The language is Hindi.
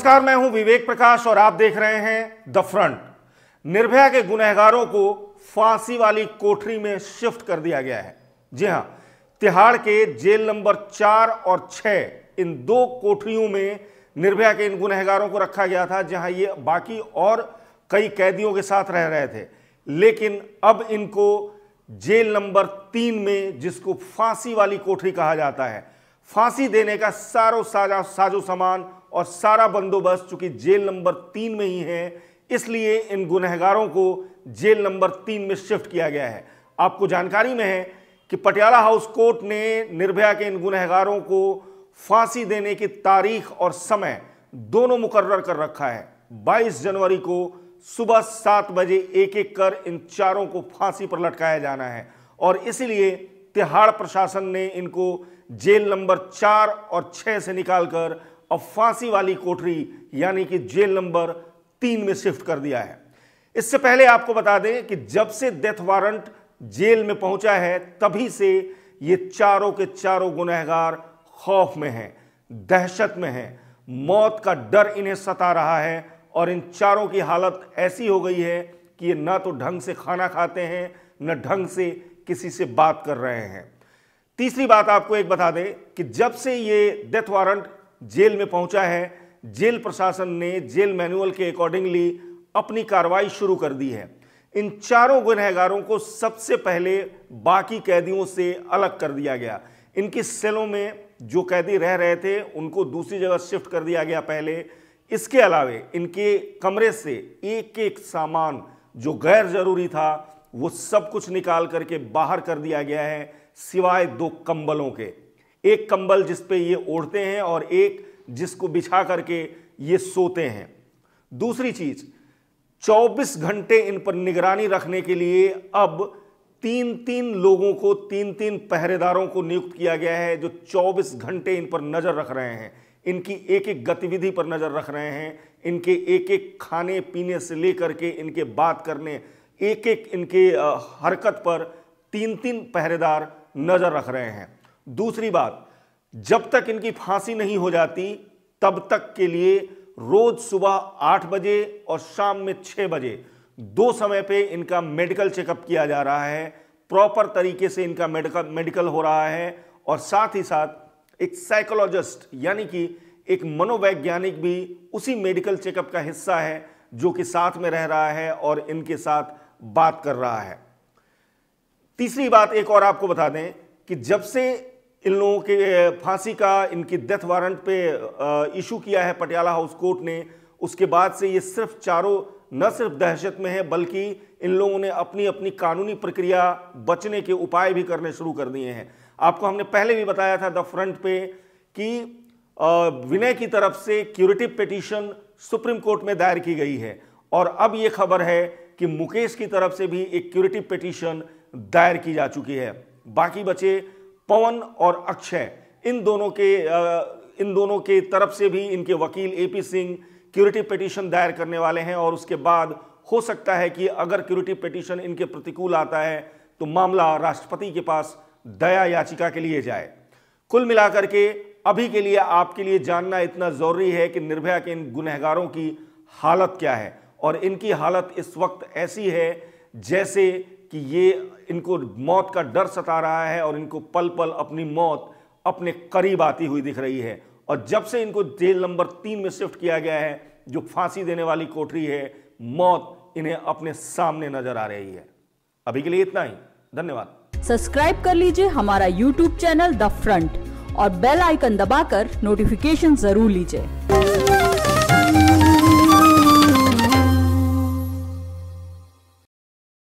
नमस्कार मैं हूं विवेक प्रकाश और आप देख रहे हैं द फ्रंट निर्भया के गुनहगारों को फांसी वाली कोठरी में शिफ्ट कर दिया गया है जी हां तिहाड़ के जेल नंबर चार और छह इन दो कोठरियों में निर्भया के इन गुनहगारों को रखा गया था जहां ये बाकी और कई कैदियों के साथ रह रहे थे लेकिन अब इनको जेल नंबर तीन में जिसको फांसी वाली कोठरी कहा जाता है फांसी देने का सारो साजा साजो सामान और सारा बंदोबस्त चूंकि जेल नंबर तीन में ही है इसलिए इन गुनहगारों को जेल नंबर तीन में शिफ्ट किया गया है आपको जानकारी में है कि पटियाला हाउस कोर्ट ने निर्भया के इन गुनहगारों को फांसी देने की तारीख और समय दोनों मुकर्र कर रखा है 22 जनवरी को सुबह सात बजे एक एक कर इन चारों को फांसी पर लटकाया जाना है और इसीलिए तिहाड़ प्रशासन ने इनको जेल नंबर चार और छह से निकालकर और फांसी वाली कोठरी यानी कि जेल नंबर तीन में शिफ्ट कर दिया है इससे पहले आपको बता दें कि जब से डेथ वारंट जेल में पहुंचा है तभी से ये चारों के चारों गुनहगार खौफ में हैं दहशत में हैं मौत का डर इन्हें सता रहा है और इन चारों की हालत ऐसी हो गई है कि ये ना तो ढंग से खाना खाते हैं न ढंग से किसी से बात कर रहे हैं तीसरी बात आपको एक बता दें कि जब से ये डेथ वारंट जेल में पहुंचा है जेल प्रशासन ने जेल मैनुअल के अकॉर्डिंगली अपनी कार्रवाई शुरू कर दी है इन चारों गुनहगारों को सबसे पहले बाकी कैदियों से अलग कर दिया गया इनकी सेलों में जो कैदी रह रहे थे उनको दूसरी जगह शिफ्ट कर दिया गया पहले इसके अलावे इनके कमरे से एक एक सामान जो गैर ज़रूरी था वो सब कुछ निकाल करके बाहर कर दिया गया है सिवाय दो कंबलों के एक कंबल जिस पे ये ओढ़ते हैं और एक जिसको बिछा करके ये सोते हैं दूसरी चीज 24 घंटे इन पर निगरानी रखने के लिए अब तीन तीन लोगों को तीन तीन पहरेदारों को नियुक्त किया गया है जो 24 घंटे इन पर नज़र रख रहे हैं इनकी एक एक गतिविधि पर नज़र रख रहे हैं इनके एक एक खाने पीने से लेकर के इनके बात करने एक एक इनके हरकत पर तीन तीन पहरेदार नज़र रख रहे हैं दूसरी बात जब तक इनकी फांसी नहीं हो जाती तब तक के लिए रोज सुबह आठ बजे और शाम में छह बजे दो समय पे इनका मेडिकल चेकअप किया जा रहा है प्रॉपर तरीके से इनका मेडिकल मेडिकल हो रहा है और साथ ही साथ एक साइकोलॉजिस्ट यानी कि एक मनोवैज्ञानिक भी उसी मेडिकल चेकअप का हिस्सा है जो कि साथ में रह रहा है और इनके साथ बात कर रहा है तीसरी बात एक और आपको बता दें कि जब से इन लोगों के फांसी का इनकी डेथ वारंट पे इशू किया है पटियाला हाउस कोर्ट ने उसके बाद से ये सिर्फ चारों न सिर्फ दहशत में है बल्कि इन लोगों ने अपनी अपनी कानूनी प्रक्रिया बचने के उपाय भी करने शुरू कर दिए हैं आपको हमने पहले भी बताया था द फ्रंट पे कि विनय की तरफ से क्यूरेटिव पिटीशन सुप्रीम कोर्ट में दायर की गई है और अब ये खबर है कि मुकेश की तरफ से भी एक क्यूरेटिव पिटीशन दायर की जा चुकी है बाकी बचे पवन और अक्षय इन दोनों के इन दोनों के तरफ से भी इनके वकील एपी सिंह क्यूरिटी पिटीशन दायर करने वाले हैं और उसके बाद हो सकता है कि अगर क्यूरिटी पिटीशन इनके प्रतिकूल आता है तो मामला राष्ट्रपति के पास दया याचिका के लिए जाए कुल मिलाकर के अभी के लिए आपके लिए जानना इतना ज़रूरी है कि निर्भया के इन गुनहगारों की हालत क्या है और इनकी हालत इस वक्त ऐसी है जैसे कि ये इनको मौत का डर सता रहा है और इनको पल पल अपनी मौत अपने करीब आती हुई दिख रही है और जब से इनको जेल नंबर तीन में शिफ्ट किया गया है जो फांसी देने वाली कोठरी है मौत इन्हें अपने सामने नजर आ रही है अभी के लिए इतना ही धन्यवाद सब्सक्राइब कर लीजिए हमारा यूट्यूब चैनल द फ्रंट और बेल आइकन दबाकर नोटिफिकेशन जरूर लीजिए